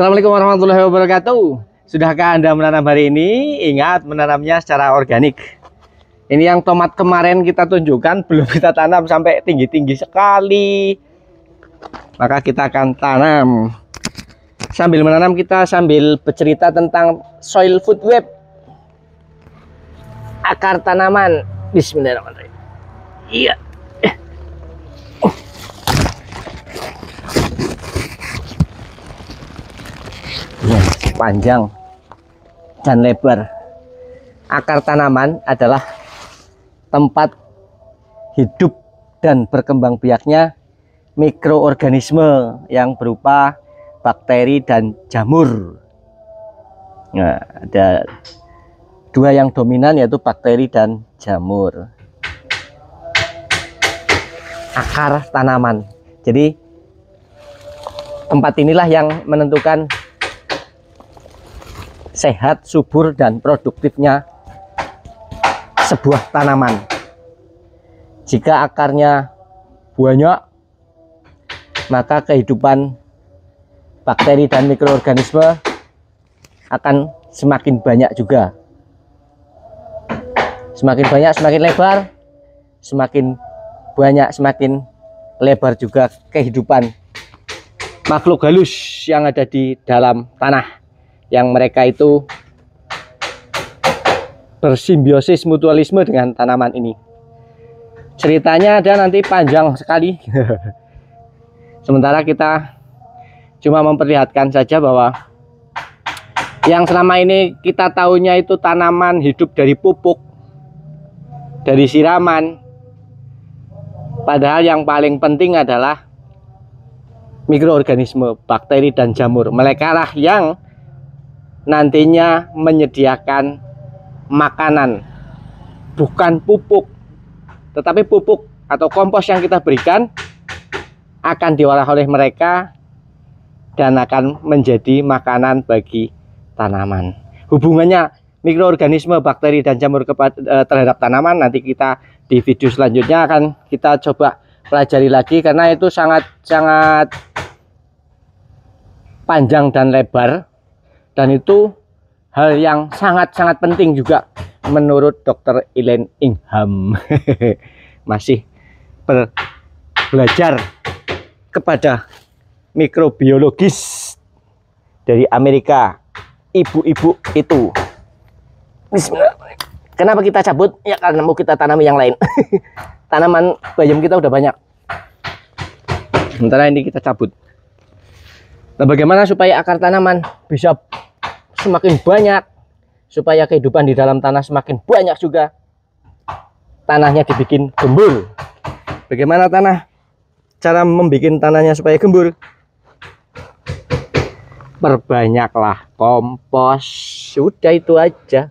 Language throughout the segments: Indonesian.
Assalamualaikum warahmatullahi wabarakatuh. Sudahkah Anda menanam hari ini? Ingat menanamnya secara organik. Ini yang tomat kemarin kita tunjukkan belum kita tanam sampai tinggi-tinggi sekali. Maka kita akan tanam. Sambil menanam kita sambil bercerita tentang soil food web. Akar tanaman. Bismillahirrahmanirrahim. Iya. yeah. ya, panjang dan lebar akar tanaman adalah tempat hidup dan berkembang biaknya mikroorganisme yang berupa bakteri dan jamur nah, ada dua yang dominan yaitu bakteri dan jamur akar tanaman jadi tempat inilah yang menentukan sehat, subur, dan produktifnya sebuah tanaman. Jika akarnya banyak, maka kehidupan bakteri dan mikroorganisme akan semakin banyak juga. Semakin banyak, semakin lebar, semakin banyak, semakin lebar juga kehidupan makhluk halus yang ada di dalam tanah yang mereka itu bersimbiosis mutualisme dengan tanaman ini. Ceritanya ada nanti panjang sekali. Sementara kita cuma memperlihatkan saja bahwa yang selama ini kita tahunya itu tanaman hidup dari pupuk, dari siraman. Padahal yang paling penting adalah mikroorganisme, bakteri dan jamur. Mereka lah yang nantinya menyediakan makanan bukan pupuk tetapi pupuk atau kompos yang kita berikan akan diolah oleh mereka dan akan menjadi makanan bagi tanaman hubungannya mikroorganisme bakteri dan jamur e, terhadap tanaman nanti kita di video selanjutnya akan kita coba pelajari lagi karena itu sangat sangat panjang dan lebar dan itu hal yang sangat-sangat penting juga menurut dokter Elaine Ingham masih belajar kepada mikrobiologis dari Amerika ibu-ibu itu Bismillah. kenapa kita cabut ya karena mau kita tanami yang lain tanaman bayam kita udah banyak sementara ini kita cabut nah bagaimana supaya akar tanaman bisa semakin banyak supaya kehidupan di dalam tanah semakin banyak juga tanahnya dibikin gembur bagaimana tanah cara membuat tanahnya supaya gembur perbanyaklah kompos sudah itu aja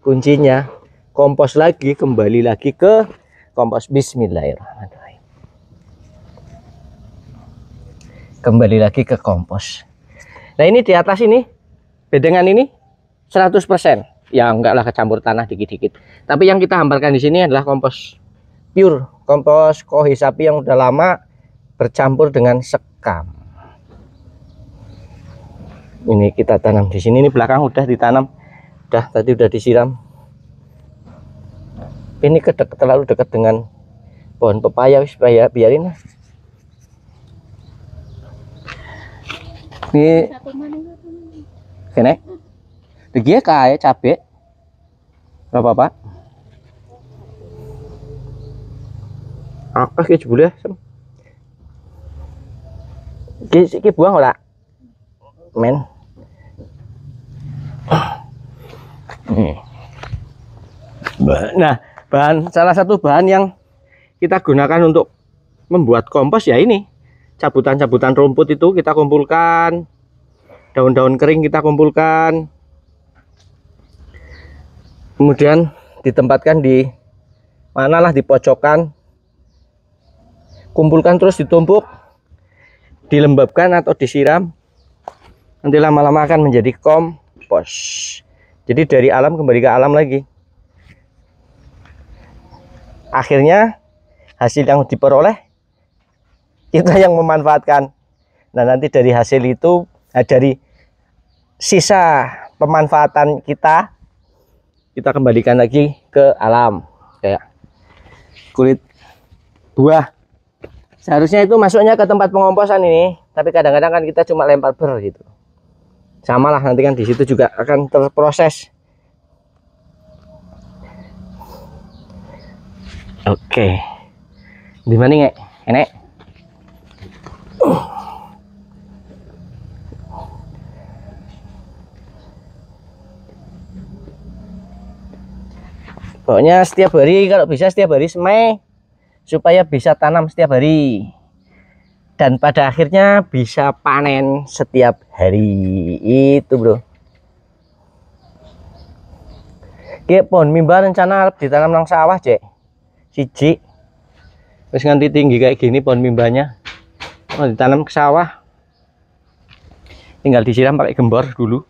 kuncinya kompos lagi kembali lagi ke kompos bismillahirrahmanirrahim kembali lagi ke kompos nah ini di atas ini bedengan ini 100% ya enggak lah kecampur tanah dikit-dikit tapi yang kita hamparkan di sini adalah kompos pure kompos kohi sapi yang udah lama bercampur dengan sekam ini kita tanam di sini ini belakang udah ditanam udah tadi udah disiram ini kedek, terlalu dekat dengan pohon pepaya wis biarin ini kene degi kae cabe berapa pak akeh iki jebule iki iki buang ora men nah bahan salah satu bahan yang kita gunakan untuk membuat kompos ya ini cabutan-cabutan rumput itu kita kumpulkan daun-daun kering kita kumpulkan kemudian ditempatkan di manalah di pojokan kumpulkan terus ditumpuk dilembabkan atau disiram nanti lama-lama akan menjadi kompos jadi dari alam kembali ke alam lagi akhirnya hasil yang diperoleh kita yang memanfaatkan nah nanti dari hasil itu eh, dari sisa pemanfaatan kita kita kembalikan lagi ke alam kayak kulit buah seharusnya itu masuknya ke tempat pengomposan ini tapi kadang-kadang kan kita cuma lempar ber gitu sama lah nanti kan di situ juga akan terproses oke okay. di mana enek uh. pokoknya setiap hari kalau bisa setiap hari semai supaya bisa tanam setiap hari dan pada akhirnya bisa panen setiap hari itu bro Oke, pohon mimba rencana harap ditanam langsung sawah cek cici terus nganti tinggi kayak gini pohon mimbanya mau ditanam ke sawah tinggal disiram pakai gembor dulu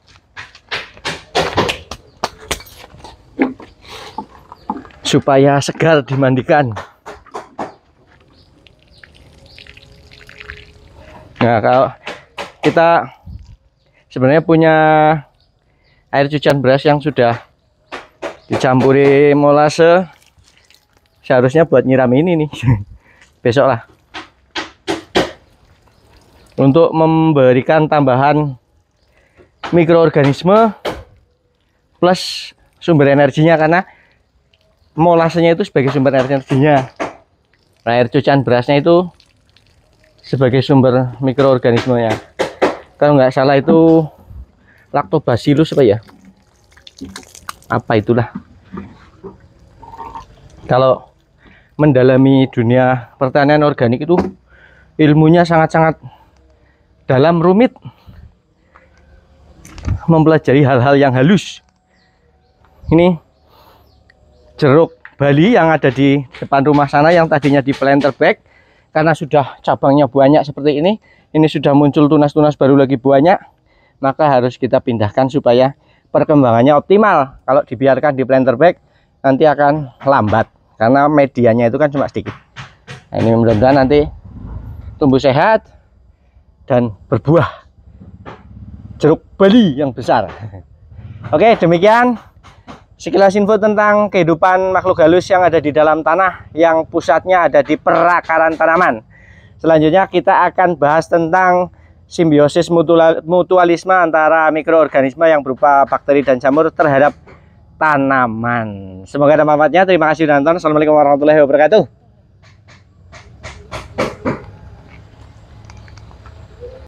supaya segar dimandikan nah kalau kita sebenarnya punya air cucian beras yang sudah dicampuri molase seharusnya buat nyiram ini nih besok lah untuk memberikan tambahan mikroorganisme plus sumber energinya karena molasenya itu sebagai sumber energinya nah, air cucian berasnya itu sebagai sumber mikroorganismenya kalau nggak salah itu lactobacillus apa ya apa itulah kalau mendalami dunia pertanian organik itu ilmunya sangat-sangat dalam rumit mempelajari hal-hal yang halus ini jeruk Bali yang ada di depan rumah sana yang tadinya di planter bag karena sudah cabangnya banyak seperti ini ini sudah muncul tunas-tunas baru lagi banyak maka harus kita pindahkan supaya perkembangannya optimal kalau dibiarkan di planter bag nanti akan lambat karena medianya itu kan cuma sedikit nah, ini mudah-mudahan nanti tumbuh sehat dan berbuah jeruk Bali yang besar oke demikian Sekilas info tentang kehidupan makhluk halus yang ada di dalam tanah yang pusatnya ada di perakaran tanaman. Selanjutnya kita akan bahas tentang simbiosis mutualisme antara mikroorganisme yang berupa bakteri dan jamur terhadap tanaman. Semoga ada manfaatnya. Terima kasih sudah nonton. Assalamualaikum warahmatullahi wabarakatuh.